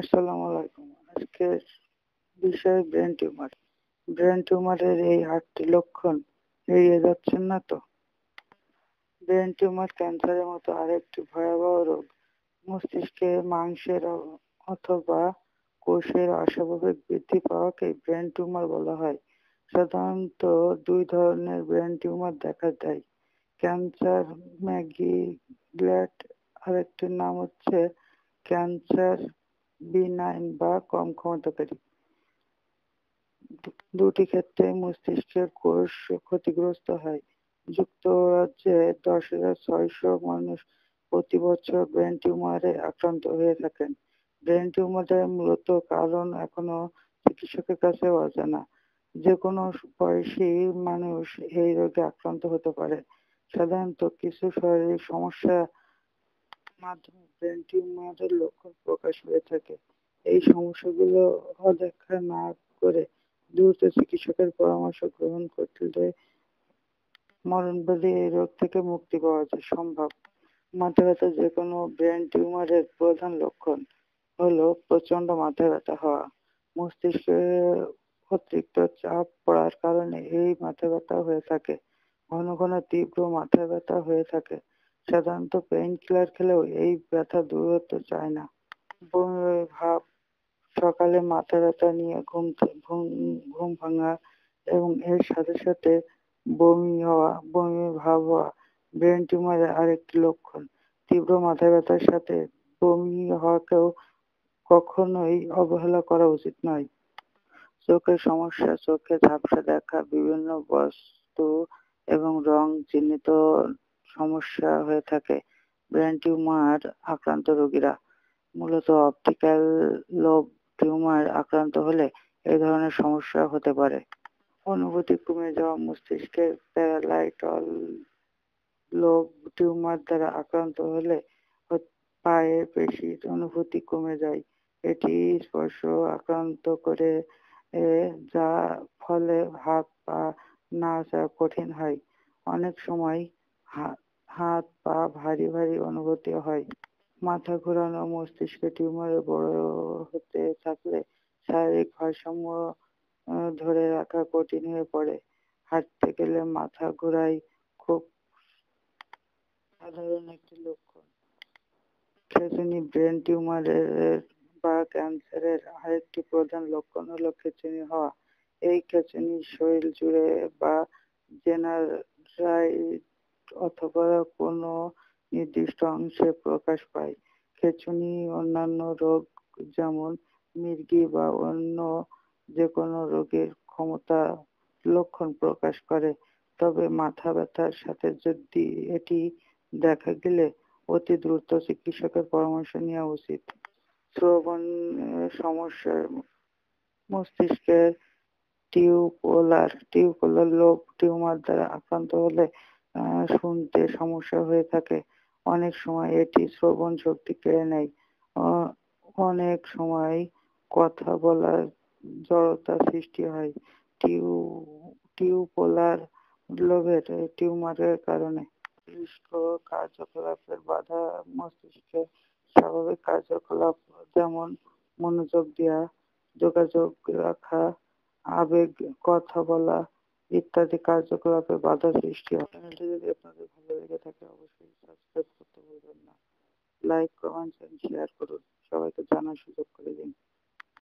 আসসালামু আলাইকুম আজকে বিষয় ব্রেন টিউমার ব্রেন টিউমারের এই আটটি লক্ষণ এড়িয়ে যাচ্ছেন না তো ব্রেন টিউমার ক্যান্সারের মতো আরেকটি ভয়াবহ রোগ মস্তিষ্কে মাংসের অথবা কোষের অস্বাভাবিক বৃদ্ধি পাওয়াকে ব্রেন টিউমার বলা হয় সাধারণত দুই ধরনের ব্রেন টিউমার দেখা দেয় ক্যান্সার ম্যাগি গ্ল্যাট আরেকটির নাম হচ্ছে ক্যান্সার বিনাইন বা কম ক্ষমতাকারী দুটি ক্ষেত্রে মস্তিষ্কের কোষ ক্ষতিগ্রস্ত হয় যুক্তরাজ্যে দশ হাজার ছয়শ মানুষ প্রতি বছর ব্রেন টিউমারে আক্রান্ত হয়ে থাকেন ব্রেন টিউমারের মূলত কারণ এখনো চিকিৎসকের কাছে অজানা যে কোনো বয়সী মানুষ এই রোগে আক্রান্ত হতে পারে সাধারণত কিছু শারীরিক সমস্যা মাধ্যমে ব্রেন টিউমারের লক্ষণ প্রকাশ হয়ে থাকে এই সমস্যাগুলো অদেখা না করে দ্রুত চিকিৎসকের পরামর্শ গ্রহণ করতে মরণ মরণবেলি এই রোগ থেকে মুক্তি পাওয়া যায় সম্ভব মাথা ব্যথা যে কোনো ব্রেন টিউমারের প্রধান লক্ষণ হলো প্রচন্ড মাথা ব্যথা হওয়া মস্তিষ্কে অতিরিক্ত চাপ পড়ার কারণে এই মাথা ব্যথা হয়ে থাকে ঘন ঘন তীব্র মাথা ব্যথা হয়ে থাকে সাধারণত পেইন কিলার খেলেও এই ব্যথা দূর হতে চায় না বমি ভাব সকালে মাথা ব্যথা নিয়ে ঘুম ঘুম ভাঙা এবং এর সাথে সাথে বমি হওয়া বমি ভাব হওয়া ব্রেন টিউমারের আরেকটি লক্ষণ তীব্র মাথা ব্যথার সাথে বমি হওয়াকেও কখনোই অবহেলা করা উচিত নয় চোখের সমস্যা চোখে ঝাপসা দেখা বিভিন্ন বস্তু এবং রং চিহ্নিত সমস্যা হয়ে থাকে ব্রেন টিউমার আক্রান্ত রোগীরা মূলত অপটিক্যাল লোব টিউমার আক্রান্ত হলে এই ধরনের সমস্যা হতে পারে অনুভূতি কমে যাওয়া মস্তিষ্কের প্যারালাইটল লোব টিউমার দ্বারা আক্রান্ত হলে পায়ের পেশির অনুভূতি কমে যায় এটি স্পর্শ আক্রান্ত করে যা ফলে হাত পা নাড়াচড়া কঠিন হয় অনেক সময় হাত পা ভারী ভারী অনুভূতি হয় মাথা ঘোরানো মস্তিষ্কে টিউমারে বড় হতে থাকলে শারীরিক ভারসাম্য ধরে রাখা কঠিন হয়ে পড়ে হাঁটতে গেলে মাথা ঘোরাই খুব সাধারণ একটি লক্ষণ খেচুনি ব্রেন টিউমারের বা ক্যান্সারের আরেকটি প্রধান লক্ষণ হলো খেচুনি হওয়া এই খেচুনি শরীর জুড়ে বা জেনারাইট অথবা কোনো নির্দিষ্ট অংশে প্রকাশ পায় খেচুনি অন্যান্য রোগ যেমন মির্গি বা অন্য যে কোনো রোগের ক্ষমতা লক্ষণ প্রকাশ করে তবে মাথা ব্যথার সাথে যদি এটি দেখা গেলে অতি দ্রুত চিকিৎসকের পরামর্শ নেওয়া উচিত শ্রবণ সমস্যার মস্তিষ্কের টিউবোলার টিউবোলার লোভ টিউমার দ্বারা আক্রান্ত হলে শুনতে সমস্যা হয়ে থাকে অনেক সময় এটি শ্রবণ শক্তি কেড়ে নেয় অনেক সময় কথা বলার জড়তা সৃষ্টি হয় টিউ টিউপোলার লোভের টিউমারের কারণে কার্যকলাপের বাধা মস্তিষ্কে স্বাভাবিক কার্যকলাপ যেমন মনোযোগ দেওয়া যোগাযোগ রাখা আবেগ কথা বলা ইত্যাদি কার্যকলাপে বাধা সৃষ্টি হয় চ্যানেলটি যদি আপনাদের ভালো লেগে থাকে অবশ্যই সাবস্ক্রাইব করতে ভুলবেন না লাইক কমেন্টস এন্ড শেয়ার করুন সবাইকে জানার সুযোগ করে দিন